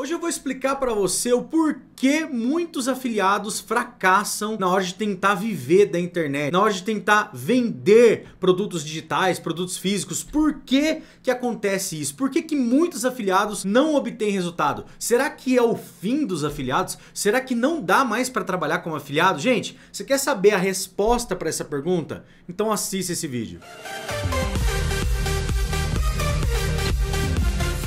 Hoje eu vou explicar para você o porquê muitos afiliados fracassam na hora de tentar viver da internet, na hora de tentar vender produtos digitais, produtos físicos. Por que que acontece isso? Por que que muitos afiliados não obtêm resultado? Será que é o fim dos afiliados? Será que não dá mais para trabalhar como afiliado? Gente, você quer saber a resposta para essa pergunta? Então assista esse vídeo. Música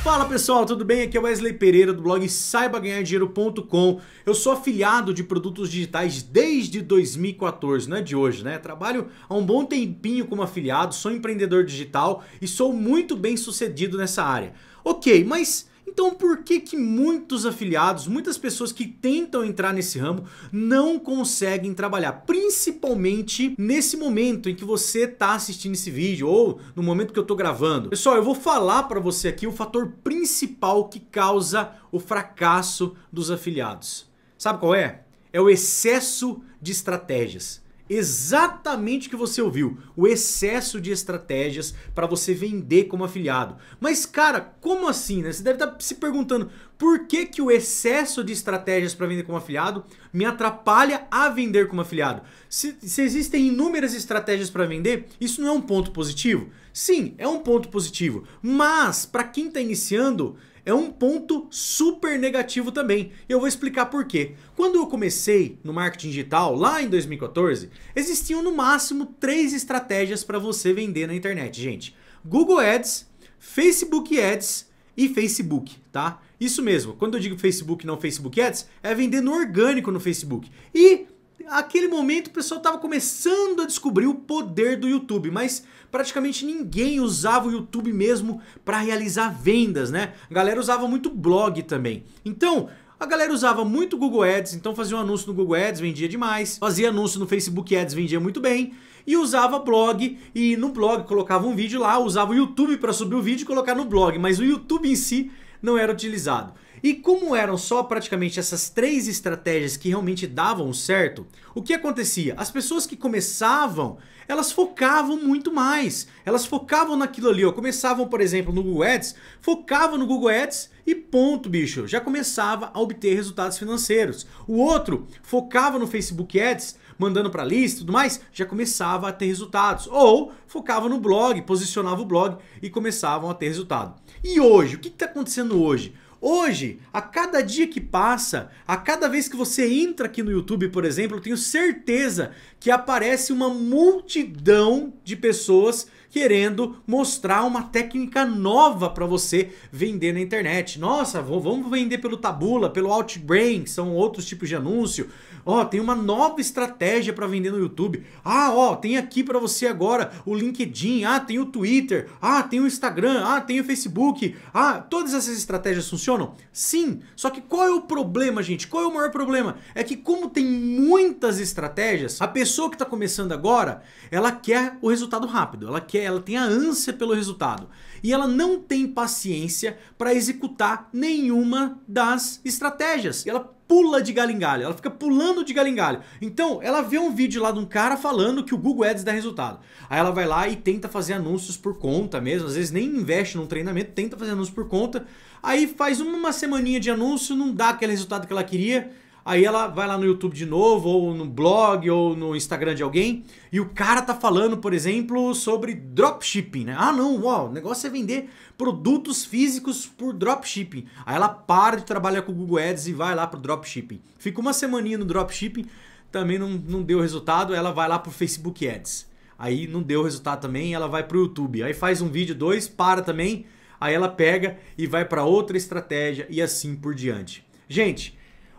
Fala pessoal, tudo bem? Aqui é Wesley Pereira do blog saibaganhardinheiro.com. Eu sou afiliado de produtos digitais desde 2014, não é de hoje, né? Trabalho há um bom tempinho como afiliado, sou empreendedor digital e sou muito bem sucedido nessa área. Ok, mas então por que que muitos afiliados, muitas pessoas que tentam entrar nesse ramo não conseguem trabalhar, principalmente nesse momento em que você está assistindo esse vídeo ou no momento que eu estou gravando. Pessoal, eu vou falar para você aqui o fator principal que causa o fracasso dos afiliados. Sabe qual é? É o excesso de estratégias exatamente o que você ouviu, o excesso de estratégias para você vender como afiliado. Mas cara, como assim, né? Você deve estar tá se perguntando, por que que o excesso de estratégias para vender como afiliado me atrapalha a vender como afiliado? Se, se existem inúmeras estratégias para vender, isso não é um ponto positivo? Sim, é um ponto positivo, mas para quem está iniciando, é um ponto super negativo também. Eu vou explicar por quê. Quando eu comecei no marketing digital, lá em 2014, existiam no máximo três estratégias para você vender na internet, gente. Google Ads, Facebook Ads e Facebook, tá? Isso mesmo. Quando eu digo Facebook, não Facebook Ads, é vender no orgânico no Facebook. E aquele momento o pessoal estava começando a descobrir o poder do YouTube, mas praticamente ninguém usava o YouTube mesmo para realizar vendas, né? A galera usava muito blog também. Então, a galera usava muito Google Ads, então fazia um anúncio no Google Ads, vendia demais. Fazia anúncio no Facebook Ads, vendia muito bem. E usava blog, e no blog colocava um vídeo lá, usava o YouTube para subir o vídeo e colocar no blog, mas o YouTube em si não era utilizado. E como eram só praticamente essas três estratégias que realmente davam certo, o que acontecia? As pessoas que começavam, elas focavam muito mais. Elas focavam naquilo ali, ó. Começavam, por exemplo, no Google Ads, focavam no Google Ads e ponto, bicho. Já começava a obter resultados financeiros. O outro focava no Facebook Ads mandando para lista e tudo mais, já começava a ter resultados. Ou focava no blog, posicionava o blog e começavam a ter resultado. E hoje, o que está acontecendo hoje? Hoje, a cada dia que passa, a cada vez que você entra aqui no YouTube, por exemplo, eu tenho certeza que aparece uma multidão de pessoas querendo mostrar uma técnica nova para você vender na internet. Nossa, vou, vamos vender pelo Tabula, pelo Outbrain, que são outros tipos de anúncio. Ó, oh, tem uma nova estratégia para vender no YouTube. Ah, ó, oh, tem aqui para você agora o LinkedIn, ah, tem o Twitter, ah, tem o Instagram, ah, tem o Facebook. Ah, todas essas estratégias funcionam? Sim. Só que qual é o problema, gente? Qual é o maior problema? É que como tem muitas estratégias, a pessoa que está começando agora, ela quer o resultado rápido, ela quer ela tem a ânsia pelo resultado e ela não tem paciência para executar nenhuma das estratégias. Ela pula de galho em galho, ela fica pulando de galho em galho. Então, ela vê um vídeo lá de um cara falando que o Google Ads dá resultado. Aí ela vai lá e tenta fazer anúncios por conta mesmo, às vezes nem investe num treinamento, tenta fazer anúncios por conta. Aí faz uma semaninha de anúncio, não dá aquele resultado que ela queria Aí ela vai lá no YouTube de novo, ou no blog, ou no Instagram de alguém, e o cara tá falando, por exemplo, sobre dropshipping, né? Ah, não, uau, o negócio é vender produtos físicos por dropshipping. Aí ela para de trabalhar com o Google Ads e vai lá pro dropshipping. Fica uma semaninha no dropshipping, também não, não deu resultado, ela vai lá pro Facebook Ads. Aí não deu resultado também, ela vai pro YouTube. Aí faz um vídeo, dois, para também, aí ela pega e vai para outra estratégia e assim por diante. Gente,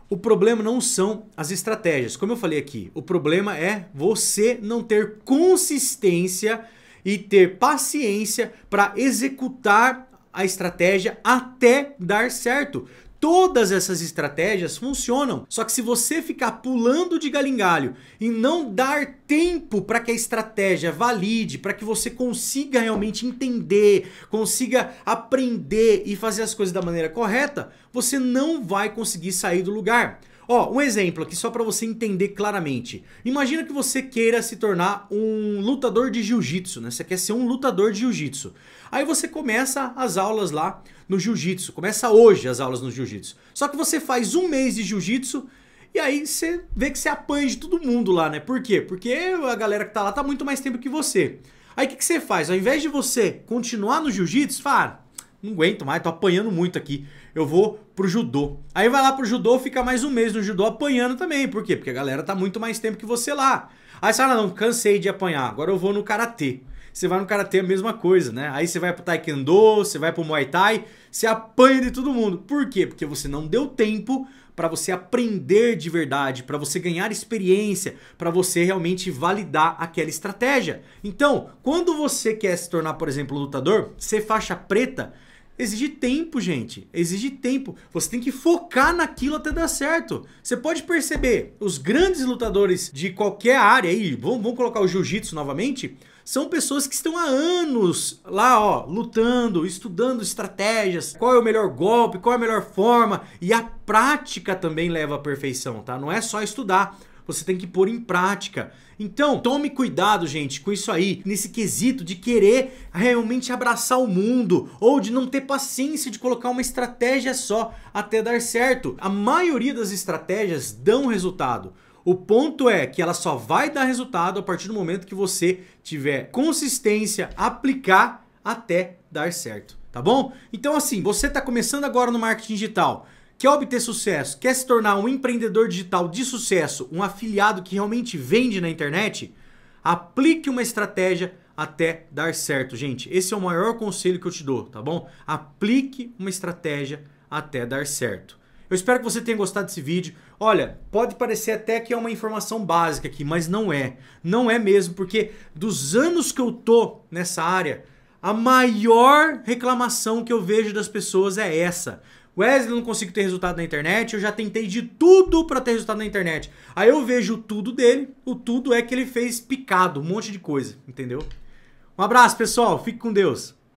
o problema não são as estratégias, como eu falei aqui. O problema é você não ter consistência e ter paciência para executar a estratégia até dar certo. Todas essas estratégias funcionam, só que se você ficar pulando de galho em galho e não dar tempo para que a estratégia valide, para que você consiga realmente entender, consiga aprender e fazer as coisas da maneira correta, você não vai conseguir sair do lugar. Ó, um exemplo aqui só para você entender claramente. Imagina que você queira se tornar um lutador de jiu-jitsu, né? Você quer ser um lutador de jiu-jitsu. Aí você começa as aulas lá no jiu-jitsu. Começa hoje as aulas no jiu-jitsu. Só que você faz um mês de jiu-jitsu e aí você vê que você apanha de todo mundo lá, né? Por quê? Porque a galera que tá lá tá muito mais tempo que você. Aí o que, que você faz? Ao invés de você continuar no jiu-jitsu, fala, não aguento mais, tô apanhando muito aqui. Eu vou pro judô. Aí vai lá pro judô, fica mais um mês no judô apanhando também. Por quê? Porque a galera tá muito mais tempo que você lá. Aí você fala, ah, não, cansei de apanhar, agora eu vou no karatê. Você vai no karatê a mesma coisa, né? Aí você vai pro taekwondo, você vai pro muay thai, você apanha de todo mundo. Por quê? Porque você não deu tempo para você aprender de verdade, para você ganhar experiência, para você realmente validar aquela estratégia. Então, quando você quer se tornar, por exemplo, lutador, ser faixa preta Exige tempo, gente. Exige tempo. Você tem que focar naquilo até dar certo. Você pode perceber, os grandes lutadores de qualquer área aí, vamos colocar o jiu-jitsu novamente, são pessoas que estão há anos lá, ó, lutando, estudando estratégias, qual é o melhor golpe, qual é a melhor forma, e a prática também leva à perfeição, tá? Não é só estudar você tem que pôr em prática. Então, tome cuidado, gente, com isso aí, nesse quesito de querer realmente abraçar o mundo ou de não ter paciência de colocar uma estratégia só até dar certo. A maioria das estratégias dão resultado. O ponto é que ela só vai dar resultado a partir do momento que você tiver consistência, aplicar até dar certo, tá bom? Então assim, você está começando agora no marketing digital, Quer obter sucesso? Quer se tornar um empreendedor digital de sucesso, um afiliado que realmente vende na internet? Aplique uma estratégia até dar certo, gente. Esse é o maior conselho que eu te dou, tá bom? Aplique uma estratégia até dar certo. Eu espero que você tenha gostado desse vídeo. Olha, pode parecer até que é uma informação básica aqui, mas não é. Não é mesmo, porque dos anos que eu tô nessa área, a maior reclamação que eu vejo das pessoas é essa. Wesley, não consigo ter resultado na internet, eu já tentei de tudo para ter resultado na internet. Aí eu vejo o tudo dele, o tudo é que ele fez picado, um monte de coisa, entendeu? Um abraço, pessoal, fique com Deus.